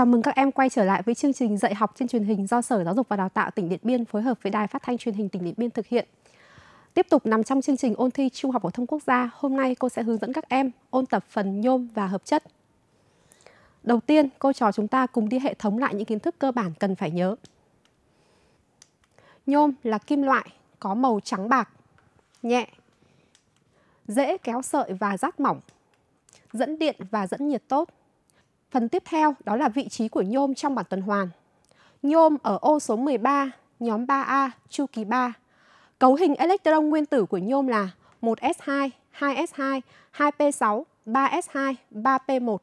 Chào mừng các em quay trở lại với chương trình dạy học trên truyền hình do Sở Giáo dục và Đào tạo tỉnh Điện Biên phối hợp với Đài Phát thanh Truyền hình tỉnh Điện Biên thực hiện. Tiếp tục nằm trong chương trình ôn thi Trung học phổ thông quốc gia, hôm nay cô sẽ hướng dẫn các em ôn tập phần nhôm và hợp chất. Đầu tiên, cô trò chúng ta cùng đi hệ thống lại những kiến thức cơ bản cần phải nhớ. Nhôm là kim loại có màu trắng bạc, nhẹ, dễ kéo sợi và rát mỏng, dẫn điện và dẫn nhiệt tốt Phần tiếp theo đó là vị trí của nhôm trong bảng tuần hoàn. Nhôm ở ô số 13, nhóm 3A, chu kỳ 3. Cấu hình electron nguyên tử của nhôm là 1s2, 2s2, 2p6, 3s2, 3p1.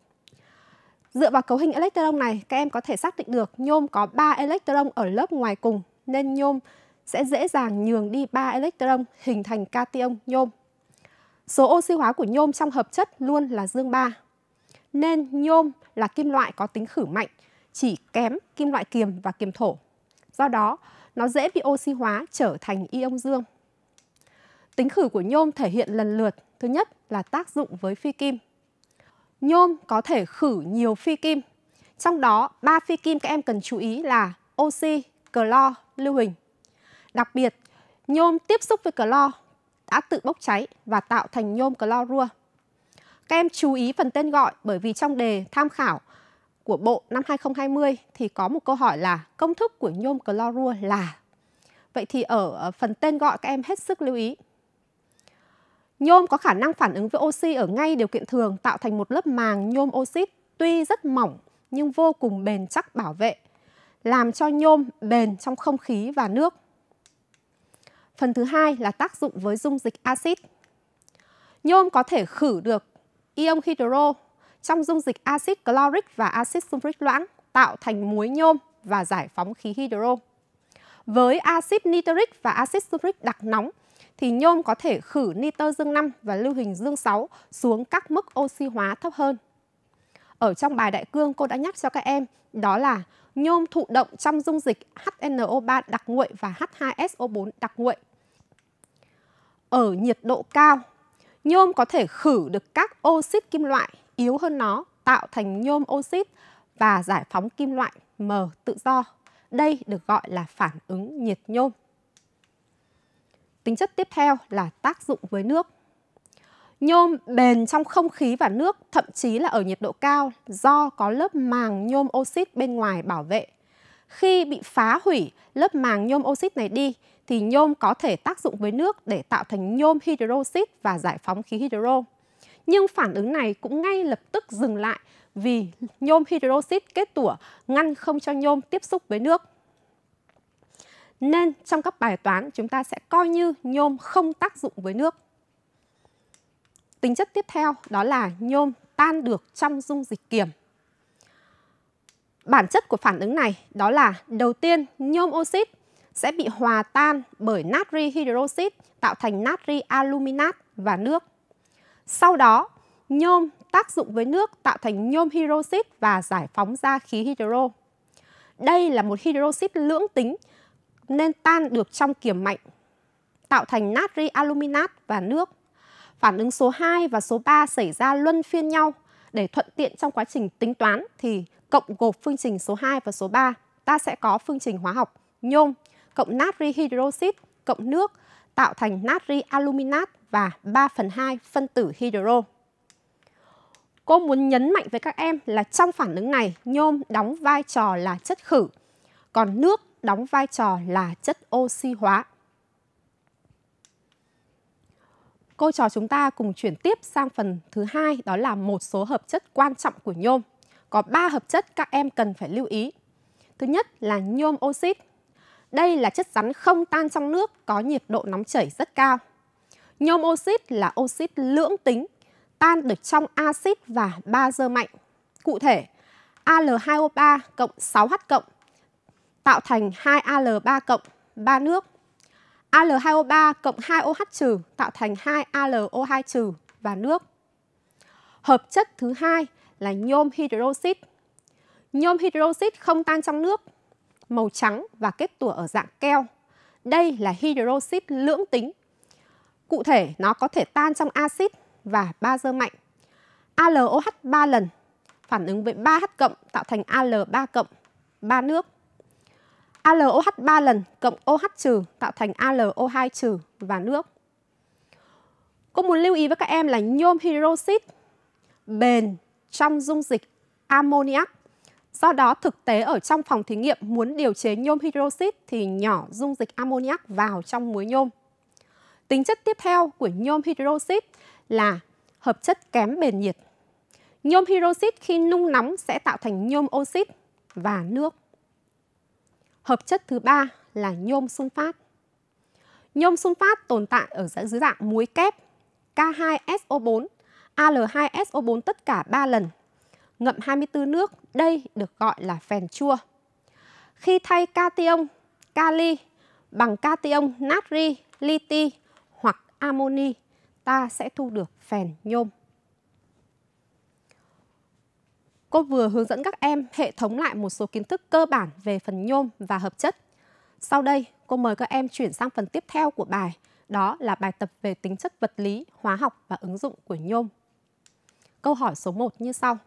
Dựa vào cấu hình electron này, các em có thể xác định được nhôm có 3 electron ở lớp ngoài cùng nên nhôm sẽ dễ dàng nhường đi 3 electron hình thành cation nhôm. Số oxy hóa của nhôm trong hợp chất luôn là dương 3 nên nhôm là kim loại có tính khử mạnh, chỉ kém kim loại kiềm và kiềm thổ. Do đó, nó dễ bị oxy hóa trở thành ion dương. Tính khử của nhôm thể hiện lần lượt. Thứ nhất là tác dụng với phi kim. Nhôm có thể khử nhiều phi kim. Trong đó, ba phi kim các em cần chú ý là oxy, clo, lưu huỳnh. Đặc biệt, nhôm tiếp xúc với clo đã tự bốc cháy và tạo thành nhôm clorua. Các em chú ý phần tên gọi bởi vì trong đề tham khảo của bộ năm 2020 thì có một câu hỏi là công thức của nhôm clorua là. Vậy thì ở phần tên gọi các em hết sức lưu ý. Nhôm có khả năng phản ứng với oxy ở ngay điều kiện thường tạo thành một lớp màng nhôm oxit tuy rất mỏng nhưng vô cùng bền chắc bảo vệ, làm cho nhôm bền trong không khí và nước. Phần thứ hai là tác dụng với dung dịch axit. Nhôm có thể khử được ion hydro trong dung dịch axit chloric và axit sulfuric loãng tạo thành muối nhôm và giải phóng khí hydro. Với axit nitric và axit sulfuric đặc nóng thì nhôm có thể khử nitơ dương 5 và lưu hình dương 6 xuống các mức oxy hóa thấp hơn. Ở trong bài đại cương cô đã nhắc cho các em đó là nhôm thụ động trong dung dịch HNO3 đặc nguội và H2SO4 đặc nguội. Ở nhiệt độ cao Nhôm có thể khử được các oxit kim loại yếu hơn nó tạo thành nhôm oxit và giải phóng kim loại M tự do. Đây được gọi là phản ứng nhiệt nhôm. Tính chất tiếp theo là tác dụng với nước. Nhôm bền trong không khí và nước, thậm chí là ở nhiệt độ cao do có lớp màng nhôm oxit bên ngoài bảo vệ. Khi bị phá hủy, lớp màng nhôm oxit này đi thì nhôm có thể tác dụng với nước để tạo thành nhôm hydroxit và giải phóng khí hydro. Nhưng phản ứng này cũng ngay lập tức dừng lại vì nhôm hydroxit kết tủa ngăn không cho nhôm tiếp xúc với nước. Nên trong các bài toán chúng ta sẽ coi như nhôm không tác dụng với nước. Tính chất tiếp theo đó là nhôm tan được trong dung dịch kiềm. Bản chất của phản ứng này đó là đầu tiên nhôm oxit sẽ bị hòa tan bởi natri hydroxit tạo thành natri aluminat và nước. Sau đó, nhôm tác dụng với nước tạo thành nhôm hydroxit và giải phóng ra khí hydro. Đây là một hydroxit lưỡng tính nên tan được trong kiềm mạnh, tạo thành natri aluminat và nước. Phản ứng số 2 và số 3 xảy ra luân phiên nhau để thuận tiện trong quá trình tính toán thì cộng gộp phương trình số 2 và số 3 ta sẽ có phương trình hóa học nhôm cộng natri hydroxit cộng nước tạo thành natri aluminat và 3 phần 2 phân tử hydro. Cô muốn nhấn mạnh với các em là trong phản ứng này, nhôm đóng vai trò là chất khử, còn nước đóng vai trò là chất oxy hóa. Cô trò chúng ta cùng chuyển tiếp sang phần thứ hai đó là một số hợp chất quan trọng của nhôm. Có 3 hợp chất các em cần phải lưu ý. Thứ nhất là nhôm oxit đây là chất rắn không tan trong nước có nhiệt độ nóng chảy rất cao. Nhôm oxit là oxit lưỡng tính, tan được trong axit và bazơ mạnh. Cụ thể, Al2O3 cộng 6H cộng tạo thành 2Al3 cộng 3 nước. Al2O3 cộng 2OH trừ tạo thành 2AlO2 trừ và nước. Hợp chất thứ hai là nhôm hydroxit. Nhôm hydroxit không tan trong nước màu trắng và kết tủa ở dạng keo. Đây là hydroxit lưỡng tính. Cụ thể, nó có thể tan trong axit và bazơ mạnh. ALOH 3 lần phản ứng với 3H cộng tạo thành Al3 cộng, 3 nước. ALOH 3 lần cộng OH trừ tạo thành AlO2 trừ và nước. Cô muốn lưu ý với các em là nhôm hydroxit bền trong dung dịch ammoniac Do đó, thực tế ở trong phòng thí nghiệm muốn điều chế nhôm hydroxit thì nhỏ dung dịch ammoniac vào trong muối nhôm. Tính chất tiếp theo của nhôm hydroxit là hợp chất kém bền nhiệt. Nhôm hydroxit khi nung nóng sẽ tạo thành nhôm oxit và nước. Hợp chất thứ ba là nhôm sunfat. Nhôm sunfat tồn tại ở dưới dạng muối kép K2SO4, Al2SO4 tất cả 3 lần ngậm 24 nước, đây được gọi là phèn chua. Khi thay cation, kali bằng cation natri, liti hoặc amoni, ta sẽ thu được phèn nhôm. Cô vừa hướng dẫn các em hệ thống lại một số kiến thức cơ bản về phần nhôm và hợp chất. Sau đây, cô mời các em chuyển sang phần tiếp theo của bài, đó là bài tập về tính chất vật lý, hóa học và ứng dụng của nhôm. Câu hỏi số 1 như sau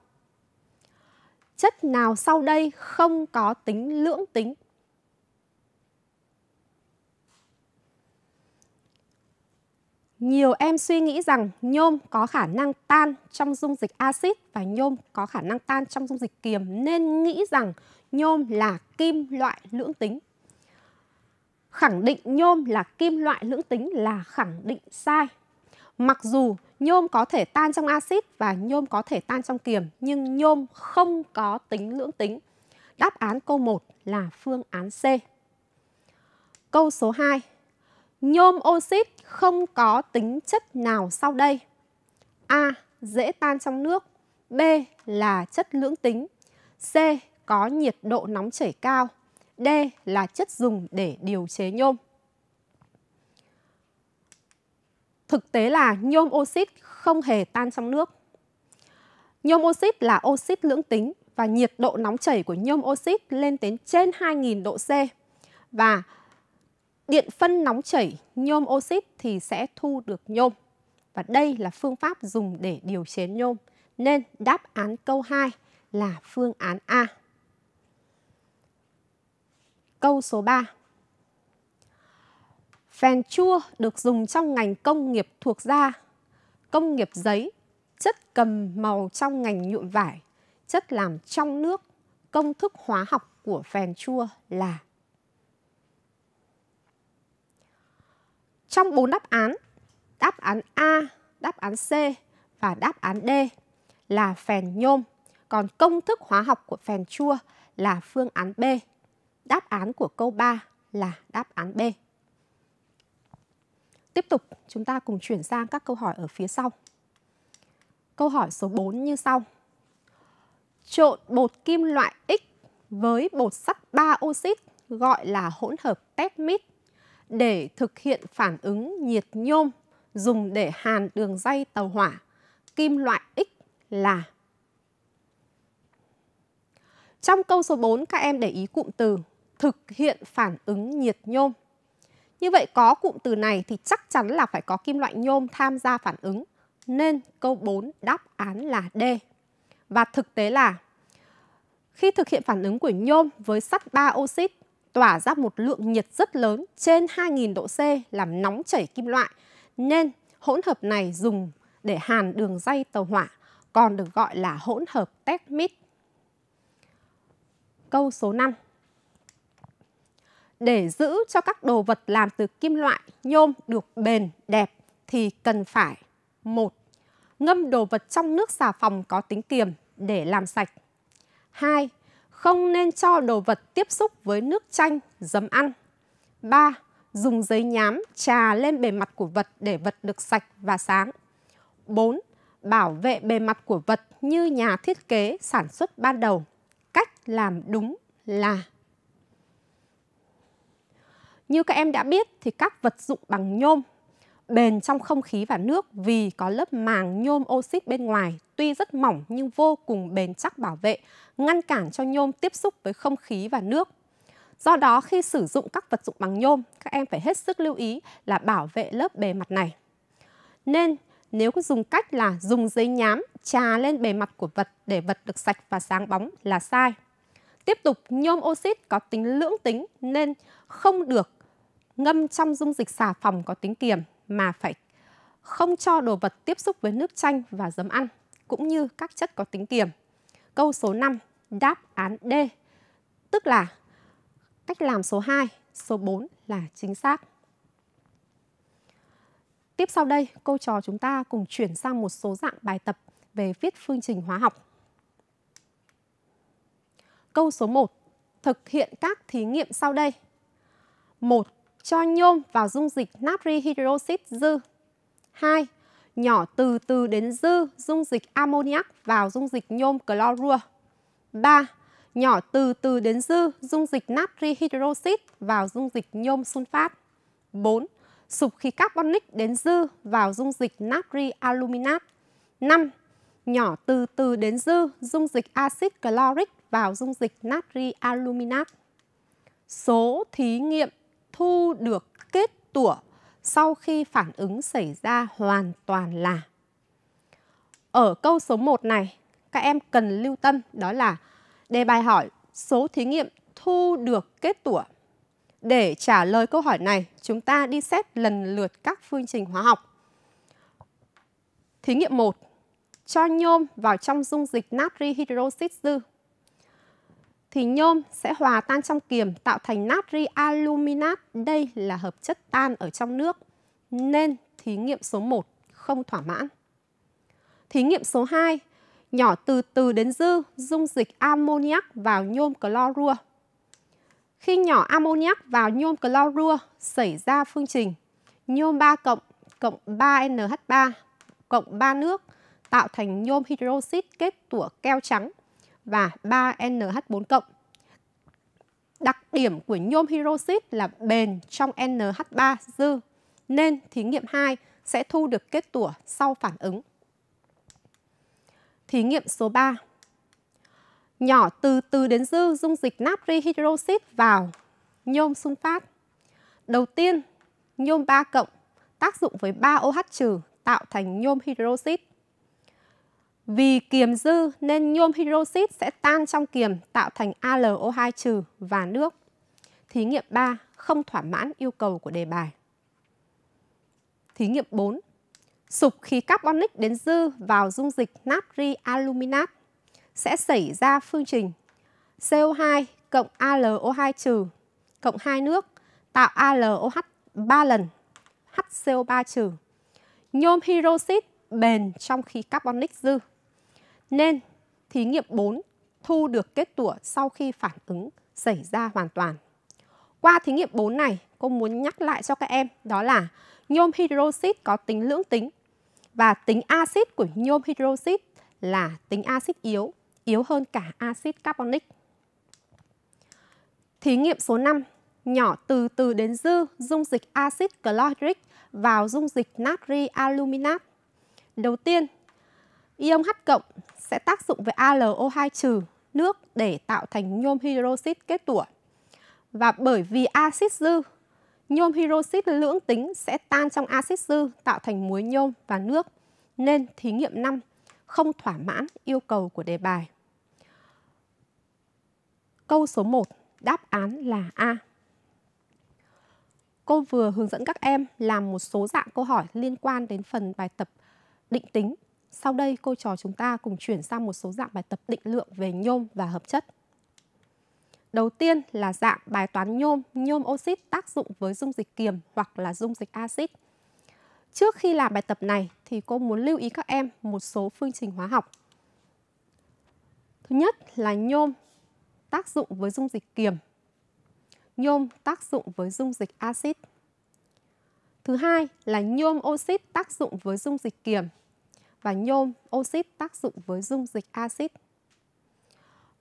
chất nào sau đây không có tính lưỡng tính? Nhiều em suy nghĩ rằng nhôm có khả năng tan trong dung dịch axit và nhôm có khả năng tan trong dung dịch kiềm nên nghĩ rằng nhôm là kim loại lưỡng tính. Khẳng định nhôm là kim loại lưỡng tính là khẳng định sai. Mặc dù nhôm có thể tan trong axit và nhôm có thể tan trong kiềm nhưng nhôm không có tính lưỡng tính. Đáp án câu 1 là phương án C. Câu số 2. Nhôm oxit không có tính chất nào sau đây? A. Dễ tan trong nước. B. Là chất lưỡng tính. C. Có nhiệt độ nóng chảy cao. D. Là chất dùng để điều chế nhôm. Thực tế là nhôm oxit không hề tan trong nước. Nhôm oxit là oxit lưỡng tính và nhiệt độ nóng chảy của nhôm oxit lên đến trên 2.000 độ C. Và điện phân nóng chảy nhôm oxit thì sẽ thu được nhôm. Và đây là phương pháp dùng để điều chế nhôm. Nên đáp án câu 2 là phương án A. Câu số 3. Phèn chua được dùng trong ngành công nghiệp thuộc da, công nghiệp giấy, chất cầm màu trong ngành nhuộm vải, chất làm trong nước. Công thức hóa học của phèn chua là Trong bốn đáp án, đáp án A, đáp án C và đáp án D là phèn nhôm, còn công thức hóa học của phèn chua là phương án B. Đáp án của câu 3 là đáp án B. Tiếp tục, chúng ta cùng chuyển sang các câu hỏi ở phía sau. Câu hỏi số 4 như sau. Trộn bột kim loại X với bột sắt 3 oxit gọi là hỗn hợp pepmid để thực hiện phản ứng nhiệt nhôm dùng để hàn đường dây tàu hỏa. Kim loại X là Trong câu số 4 các em để ý cụm từ thực hiện phản ứng nhiệt nhôm. Như vậy có cụm từ này thì chắc chắn là phải có kim loại nhôm tham gia phản ứng. Nên câu 4 đáp án là D. Và thực tế là khi thực hiện phản ứng của nhôm với sắt 3 oxit tỏa ra một lượng nhiệt rất lớn trên 2.000 độ C làm nóng chảy kim loại nên hỗn hợp này dùng để hàn đường dây tàu hỏa còn được gọi là hỗn hợp Techmit. Câu số 5 để giữ cho các đồ vật làm từ kim loại, nhôm được bền, đẹp thì cần phải một Ngâm đồ vật trong nước xà phòng có tính kiềm để làm sạch. 2. Không nên cho đồ vật tiếp xúc với nước chanh, giấm ăn. 3. Dùng giấy nhám trà lên bề mặt của vật để vật được sạch và sáng. 4. Bảo vệ bề mặt của vật như nhà thiết kế sản xuất ban đầu. Cách làm đúng là như các em đã biết thì các vật dụng bằng nhôm bền trong không khí và nước vì có lớp màng nhôm oxit bên ngoài tuy rất mỏng nhưng vô cùng bền chắc bảo vệ, ngăn cản cho nhôm tiếp xúc với không khí và nước. Do đó khi sử dụng các vật dụng bằng nhôm, các em phải hết sức lưu ý là bảo vệ lớp bề mặt này. Nên nếu dùng cách là dùng giấy nhám trà lên bề mặt của vật để vật được sạch và sáng bóng là sai. Tiếp tục, nhôm oxit có tính lưỡng tính nên không được ngâm trong dung dịch xà phòng có tính kiềm mà phải không cho đồ vật tiếp xúc với nước chanh và giấm ăn, cũng như các chất có tính kiềm. Câu số 5, đáp án D, tức là cách làm số 2, số 4 là chính xác. Tiếp sau đây, cô trò chúng ta cùng chuyển sang một số dạng bài tập về viết phương trình hóa học. Câu số 1. Thực hiện các thí nghiệm sau đây. 1 cho nhôm vào dung dịch natri hydroxit dư. 2. Nhỏ từ từ đến dư dung dịch ammoniac vào dung dịch nhôm clorua. 3. Nhỏ từ từ đến dư dung dịch natri hydroxit vào dung dịch nhôm sunfat. 4. Sụp khí carbonic đến dư vào dung dịch natri aluminat. 5. Nhỏ từ từ đến dư dung dịch axit chloric vào dung dịch natri aluminat. Số thí nghiệm thu được kết tủa sau khi phản ứng xảy ra hoàn toàn là. Ở câu số 1 này, các em cần lưu tâm đó là đề bài hỏi số thí nghiệm thu được kết tủa. Để trả lời câu hỏi này, chúng ta đi xét lần lượt các phương trình hóa học. Thí nghiệm 1. Cho nhôm vào trong dung dịch natri hydroxit dư thì nhôm sẽ hòa tan trong kiềm tạo thành natri aluminat. Đây là hợp chất tan ở trong nước. Nên thí nghiệm số 1 không thỏa mãn. Thí nghiệm số 2 nhỏ từ từ đến dư dung dịch ammoniac vào nhôm clorua. Khi nhỏ ammoniac vào nhôm clorua xảy ra phương trình nhôm 3 cộng cộng 3NH3 cộng 3 nước tạo thành nhôm hydroxit kết tủa keo trắng và 3NH4+. Đặc điểm của nhôm hydroxit là bền trong NH3 dư, nên thí nghiệm 2 sẽ thu được kết tủa sau phản ứng. Thí nghiệm số 3 Nhỏ từ từ đến dư dung dịch natri hydroxit vào nhôm sunfat. Đầu tiên, nhôm 3 cộng tác dụng với 3OH- trừ tạo thành nhôm hydroxit. Vì kiềm dư nên nhôm hydroxit sẽ tan trong kiềm tạo thành AlO2 trừ và nước. Thí nghiệm 3 không thỏa mãn yêu cầu của đề bài. Thí nghiệm 4. sục khí carbonic đến dư vào dung dịch natri aluminat sẽ xảy ra phương trình CO2 cộng AlO2 trừ cộng 2 nước tạo AlOH 3 lần HCO3 trừ. Nhôm hydroxit bền trong khí carbonic dư. Nên thí nghiệm 4 thu được kết tủa sau khi phản ứng xảy ra hoàn toàn. Qua thí nghiệm 4 này, cô muốn nhắc lại cho các em đó là nhôm hydroxit có tính lưỡng tính và tính axit của nhôm hydroxit là tính axit yếu, yếu hơn cả axit carbonic. Thí nghiệm số 5 nhỏ từ từ đến dư dung dịch axit chlorhydric vào dung dịch natri aluminat. Đầu tiên, ion H cộng sẽ tác dụng với AlO2 trừ nước để tạo thành nhôm hydroxit kết tủa. Và bởi vì axit dư, nhôm hydroxit lưỡng tính sẽ tan trong axit dư tạo thành muối nhôm và nước, nên thí nghiệm 5 không thỏa mãn yêu cầu của đề bài. Câu số 1, đáp án là A. Cô vừa hướng dẫn các em làm một số dạng câu hỏi liên quan đến phần bài tập định tính sau đây cô trò chúng ta cùng chuyển sang một số dạng bài tập định lượng về nhôm và hợp chất. Đầu tiên là dạng bài toán nhôm, nhôm oxit tác dụng với dung dịch kiềm hoặc là dung dịch axit. Trước khi làm bài tập này thì cô muốn lưu ý các em một số phương trình hóa học. Thứ nhất là nhôm tác dụng với dung dịch kiềm. Nhôm tác dụng với dung dịch axit. Thứ hai là nhôm oxit tác dụng với dung dịch kiềm và nhôm oxit tác dụng với dung dịch axit.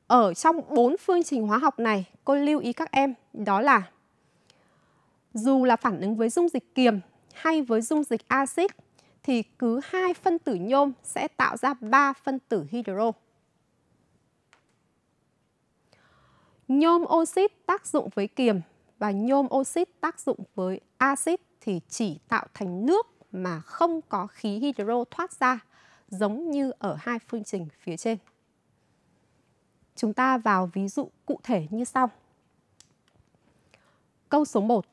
Ở trong bốn phương trình hóa học này, cô lưu ý các em đó là dù là phản ứng với dung dịch kiềm hay với dung dịch axit thì cứ hai phân tử nhôm sẽ tạo ra 3 phân tử hydro. Nhôm oxit tác dụng với kiềm và nhôm oxit tác dụng với axit thì chỉ tạo thành nước mà không có khí hydro thoát ra giống như ở hai phương trình phía trên. Chúng ta vào ví dụ cụ thể như sau. Câu số 1.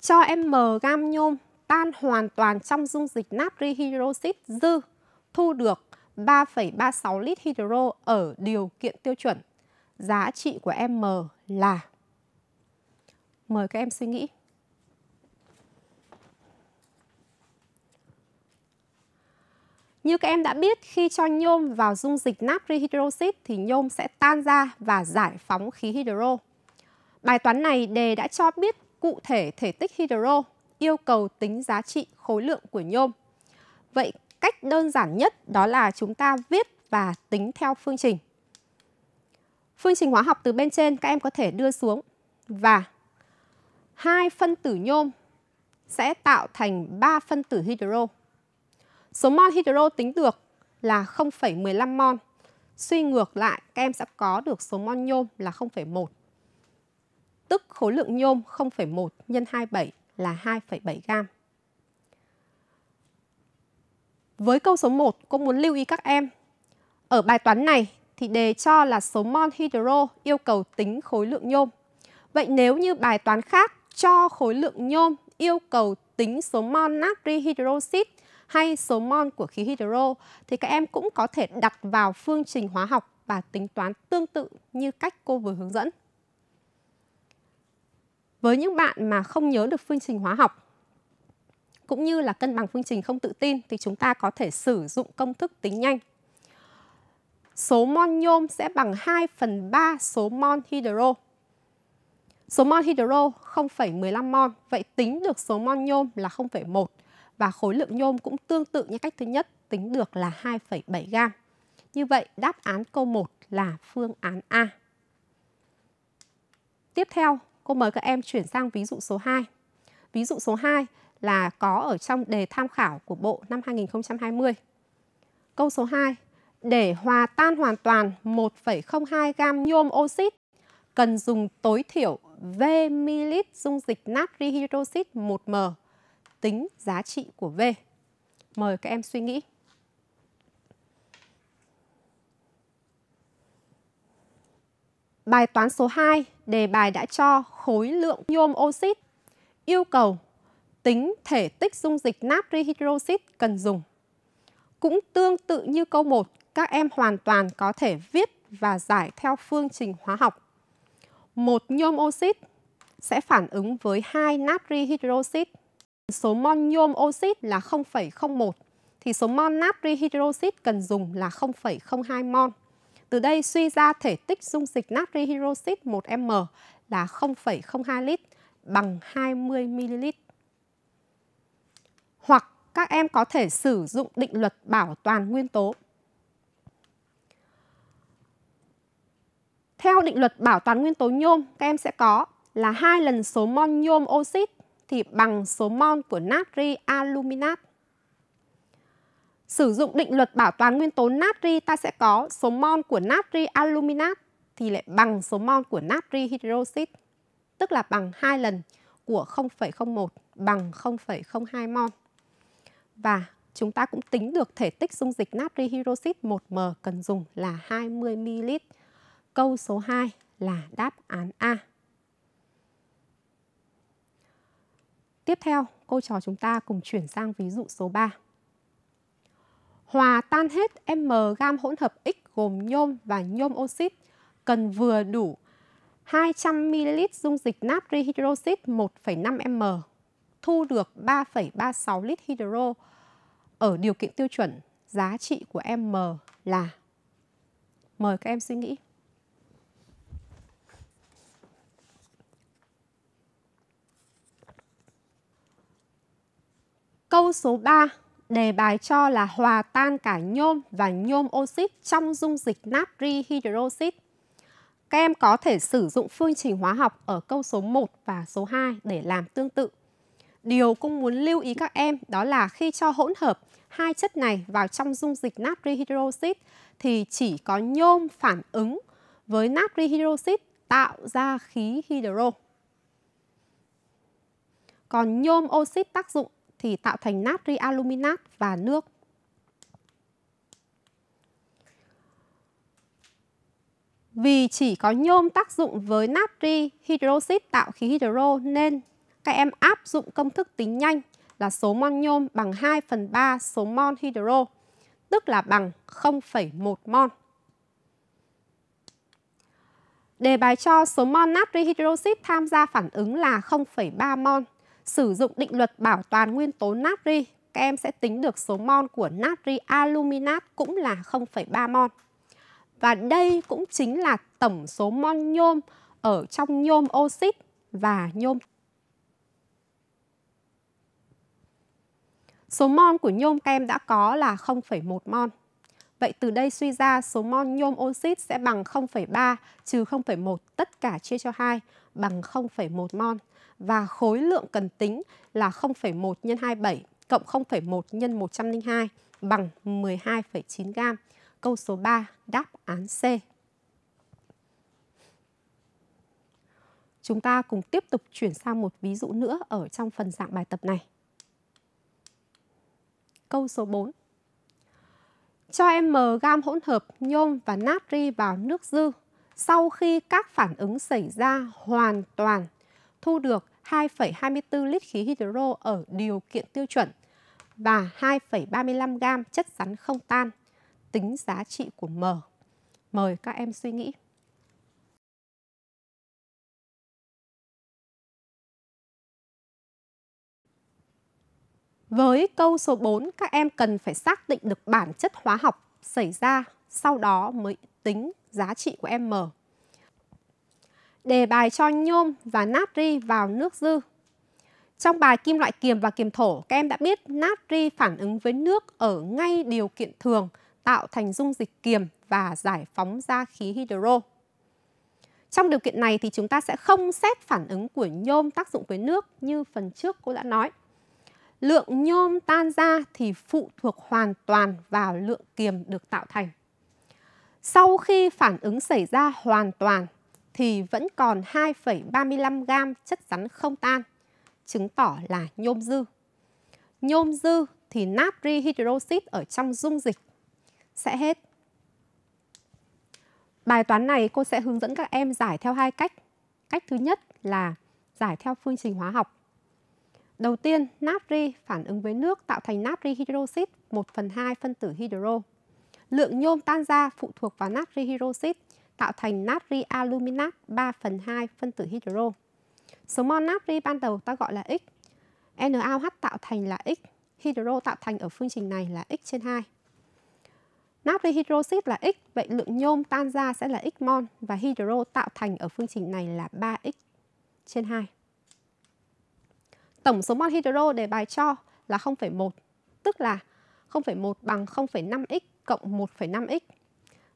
Cho M gam nhôm tan hoàn toàn trong dung dịch natri hydroxit dư thu được 3,36 lít hydro ở điều kiện tiêu chuẩn. Giá trị của M là Mời các em suy nghĩ. Như các em đã biết, khi cho nhôm vào dung dịch natri hydroxit thì nhôm sẽ tan ra và giải phóng khí hydro. Bài toán này đề đã cho biết cụ thể thể tích hydro, yêu cầu tính giá trị khối lượng của nhôm. Vậy cách đơn giản nhất đó là chúng ta viết và tính theo phương trình. Phương trình hóa học từ bên trên các em có thể đưa xuống và hai phân tử nhôm sẽ tạo thành 3 phân tử hydro. Số mol hydro tính được là 0,15 mol. Suy ngược lại, các em sẽ có được số mol nhôm là 0,1. Tức khối lượng nhôm 0,1 nhân 27 là 2,7 gam. Với câu số 1, cô muốn lưu ý các em. Ở bài toán này thì đề cho là số mol hydro yêu cầu tính khối lượng nhôm. Vậy nếu như bài toán khác cho khối lượng nhôm yêu cầu tính số mol natri hydroxit hay số mol của khí hydro thì các em cũng có thể đặt vào phương trình hóa học và tính toán tương tự như cách cô vừa hướng dẫn. Với những bạn mà không nhớ được phương trình hóa học cũng như là cân bằng phương trình không tự tin thì chúng ta có thể sử dụng công thức tính nhanh. Số mol nhôm sẽ bằng 2 phần 3 số mol hydro. Số mol hydro 0,15 mol, vậy tính được số mol nhôm là 0,1 và khối lượng nhôm cũng tương tự như cách thứ nhất tính được là 2,7 gam. Như vậy đáp án câu 1 là phương án A. Tiếp theo, cô mời các em chuyển sang ví dụ số 2. Ví dụ số 2 là có ở trong đề tham khảo của Bộ năm 2020. Câu số 2, để hòa tan hoàn toàn 1,02 gam nhôm oxit cần dùng tối thiểu V ml dung dịch natri hydroxit 1m tính giá trị của V. Mời các em suy nghĩ. Bài toán số 2, đề bài đã cho khối lượng nhôm oxit yêu cầu tính thể tích dung dịch natri hydroxit cần dùng. Cũng tương tự như câu 1, các em hoàn toàn có thể viết và giải theo phương trình hóa học. Một nhôm oxit sẽ phản ứng với hai natri hydroxit Số mol nhôm oxit là 0,01 thì số mol natri hydroxit cần dùng là 0,02 mol. Từ đây suy ra thể tích dung dịch natri hydroxit 1m là 0,02 lít bằng 20 ml. Hoặc các em có thể sử dụng định luật bảo toàn nguyên tố. Theo định luật bảo toàn nguyên tố nhôm, các em sẽ có là hai lần số mol nhôm oxit thì bằng số mol của natri aluminat. Sử dụng định luật bảo toàn nguyên tố natri ta sẽ có số mol của natri aluminat thì lại bằng số mol của natri hydroxit, tức là bằng 2 lần của 0,01 bằng 0,02 mol. Và chúng ta cũng tính được thể tích dung dịch natri hydroxit 1m cần dùng là 20ml. Câu số 2 là đáp án A. Tiếp theo, cô trò chúng ta cùng chuyển sang ví dụ số 3. Hòa tan hết M gam hỗn hợp X gồm nhôm và nhôm oxit cần vừa đủ 200ml dung dịch natri hydroxit 1,5m thu được 3,36 lít hydro ở điều kiện tiêu chuẩn giá trị của M là mời các em suy nghĩ Câu số 3, đề bài cho là hòa tan cả nhôm và nhôm oxit trong dung dịch natri hydroxit. Các em có thể sử dụng phương trình hóa học ở câu số 1 và số 2 để làm tương tự. Điều cũng muốn lưu ý các em đó là khi cho hỗn hợp hai chất này vào trong dung dịch natri hydroxit thì chỉ có nhôm phản ứng với natri hydroxit tạo ra khí hydro. Còn nhôm oxit tác dụng thì tạo thành natri aluminat và nước. Vì chỉ có nhôm tác dụng với natri hydroxit tạo khí hydro nên các em áp dụng công thức tính nhanh là số mol nhôm bằng 2 phần 3 số mol hydro, tức là bằng 0,1 mol. Đề bài cho số mol natri hydroxit tham gia phản ứng là 0,3 mol. Sử dụng định luật bảo toàn nguyên tố natri, các em sẽ tính được số mol của natri aluminat cũng là 0,3 mol. Và đây cũng chính là tổng số mol nhôm ở trong nhôm oxit và nhôm Số mol của nhôm kem đã có là 0,1 mol. Vậy từ đây suy ra số mol nhôm oxit sẽ bằng 0,3 trừ 0,1 tất cả chia cho 2 bằng 0,1 mol và khối lượng cần tính là 0,1 x 27 cộng 0,1 x 102 bằng 12,9 gam. Câu số 3 đáp án C. Chúng ta cùng tiếp tục chuyển sang một ví dụ nữa ở trong phần dạng bài tập này. Câu số 4 cho em mờ gam hỗn hợp nhôm và natri vào nước dư. Sau khi các phản ứng xảy ra hoàn toàn, thu được 2,24 lít khí hydro ở điều kiện tiêu chuẩn và 2,35 gam chất rắn không tan, tính giá trị của M. Mời các em suy nghĩ. Với câu số 4, các em cần phải xác định được bản chất hóa học xảy ra, sau đó mới tính giá trị của M. Đề bài cho nhôm và natri vào nước dư. Trong bài kim loại kiềm và kiềm thổ, các em đã biết natri phản ứng với nước ở ngay điều kiện thường, tạo thành dung dịch kiềm và giải phóng ra khí hydro. Trong điều kiện này thì chúng ta sẽ không xét phản ứng của nhôm tác dụng với nước như phần trước cô đã nói lượng nhôm tan ra thì phụ thuộc hoàn toàn vào lượng kiềm được tạo thành. Sau khi phản ứng xảy ra hoàn toàn thì vẫn còn 2,35 gam chất rắn không tan, chứng tỏ là nhôm dư. Nhôm dư thì natri hydroxit ở trong dung dịch sẽ hết. Bài toán này cô sẽ hướng dẫn các em giải theo hai cách. Cách thứ nhất là giải theo phương trình hóa học Đầu tiên, natri phản ứng với nước tạo thành natri hydroxit 1 phần 2 phân tử hydro. Lượng nhôm tan ra phụ thuộc vào natri hydroxit tạo thành natri aluminat 3 phần 2 phân tử hydro. Số mol natri ban đầu ta gọi là X. NaOH tạo thành là X, hydro tạo thành ở phương trình này là X trên 2. Natri hydroxit là X, vậy lượng nhôm tan ra sẽ là X mol và hydro tạo thành ở phương trình này là 3X trên 2. Tổng số mol hydro đề bài cho là 0,1, tức là 0,1 bằng 0,5x cộng 1,5x.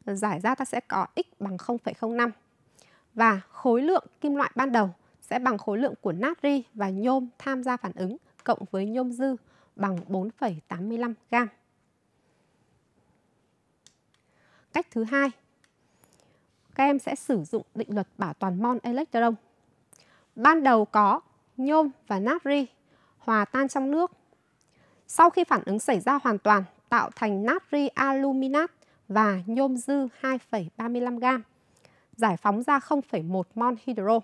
Giải ra ta sẽ có x bằng 0,05. Và khối lượng kim loại ban đầu sẽ bằng khối lượng của natri và nhôm tham gia phản ứng cộng với nhôm dư bằng 4,85 gam. Cách thứ hai, các em sẽ sử dụng định luật bảo toàn mon electron. Ban đầu có nhôm và natri hòa tan trong nước. Sau khi phản ứng xảy ra hoàn toàn, tạo thành natri aluminat và nhôm dư 2,35 gam giải phóng ra 0,1 mol hydro.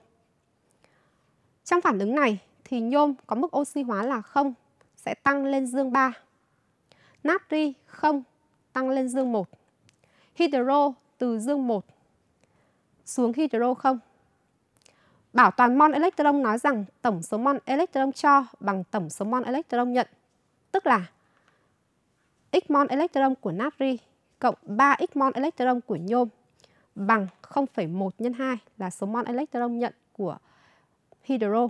Trong phản ứng này thì nhôm có mức oxy hóa là 0 sẽ tăng lên dương 3. Natri 0 tăng lên dương 1. Hydro từ dương 1 xuống hydro 0. Bảo toàn mon electron nói rằng tổng số mon electron cho bằng tổng số mon electron nhận, tức là x mon electron của natri cộng 3 x mon electron của nhôm bằng 0,1 nhân 2 là số mon electron nhận của hydro.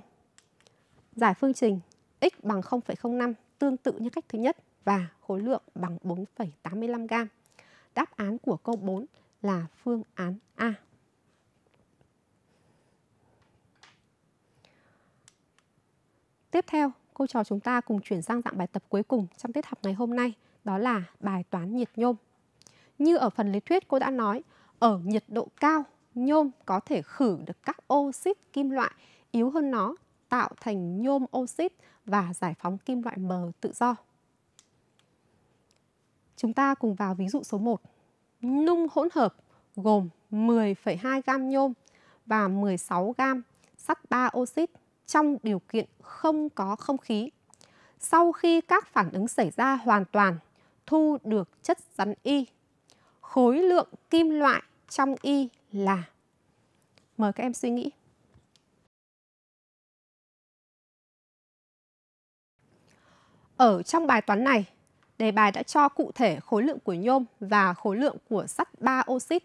Giải phương trình x bằng 0,05 tương tự như cách thứ nhất và khối lượng bằng 4,85 g. Đáp án của câu 4 là phương án A. Tiếp theo, cô trò chúng ta cùng chuyển sang dạng bài tập cuối cùng trong tiết học ngày hôm nay, đó là bài toán nhiệt nhôm. Như ở phần lý thuyết cô đã nói, ở nhiệt độ cao, nhôm có thể khử được các oxit kim loại yếu hơn nó tạo thành nhôm oxit và giải phóng kim loại mờ tự do. Chúng ta cùng vào ví dụ số 1. Nung hỗn hợp gồm 10,2 gam nhôm và 16 gam sắt 3 oxit trong điều kiện không có không khí. Sau khi các phản ứng xảy ra hoàn toàn, thu được chất rắn y. Khối lượng kim loại trong y là Mời các em suy nghĩ. Ở trong bài toán này, đề bài đã cho cụ thể khối lượng của nhôm và khối lượng của sắt 3 oxit.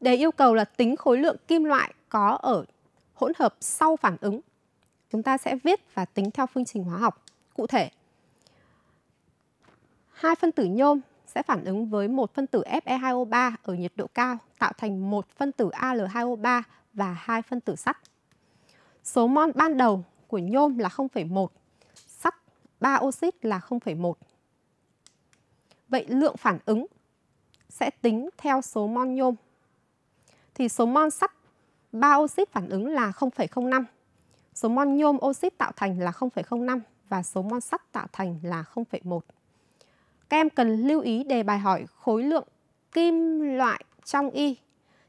Đề yêu cầu là tính khối lượng kim loại có ở hỗn hợp sau phản ứng. Chúng ta sẽ viết và tính theo phương trình hóa học cụ thể. Hai phân tử nhôm sẽ phản ứng với một phân tử Fe2O3 ở nhiệt độ cao tạo thành một phân tử Al2O3 và hai phân tử sắt. Số mol ban đầu của nhôm là 0,1, sắt 3 oxit là 0,1. Vậy lượng phản ứng sẽ tính theo số mol nhôm. Thì số mol sắt ba oxit phản ứng là 0,05, số mol nhôm oxit tạo thành là 0,05 và số mol sắt tạo thành là 0,1. Các em cần lưu ý đề bài hỏi khối lượng kim loại trong y.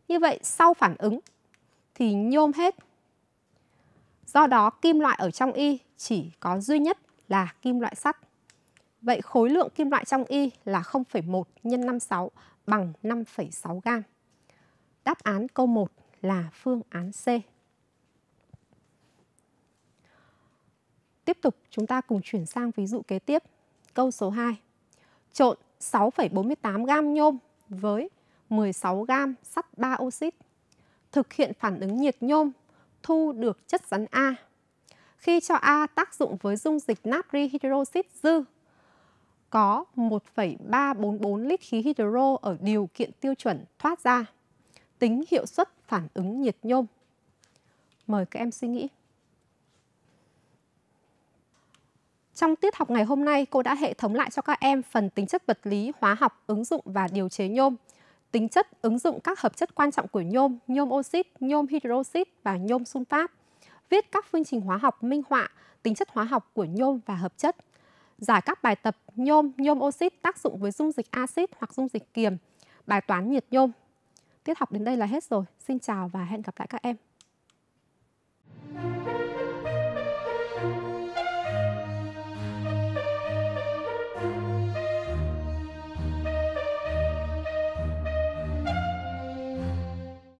Như vậy sau phản ứng thì nhôm hết. Do đó kim loại ở trong y chỉ có duy nhất là kim loại sắt. Vậy khối lượng kim loại trong y là 0,1 x 56 bằng 5,6 gam. Đáp án câu 1 là phương án C. Tiếp tục chúng ta cùng chuyển sang ví dụ kế tiếp. Câu số 2. Trộn 6,48 gam nhôm với 16 gam sắt 3 oxit. Thực hiện phản ứng nhiệt nhôm thu được chất rắn A. Khi cho A tác dụng với dung dịch natri hydroxit dư có 1,344 lít khí hydro ở điều kiện tiêu chuẩn thoát ra. Tính hiệu suất phản ứng nhiệt nhôm. Mời các em suy nghĩ. Trong tiết học ngày hôm nay, cô đã hệ thống lại cho các em phần tính chất vật lý, hóa học, ứng dụng và điều chế nhôm, tính chất ứng dụng các hợp chất quan trọng của nhôm, nhôm oxit, nhôm hydroxit và nhôm sunfat, viết các phương trình hóa học minh họa, tính chất hóa học của nhôm và hợp chất, giải các bài tập nhôm, nhôm oxit tác dụng với dung dịch axit hoặc dung dịch kiềm, bài toán nhiệt nhôm, Tiết học đến đây là hết rồi. Xin chào và hẹn gặp lại các em.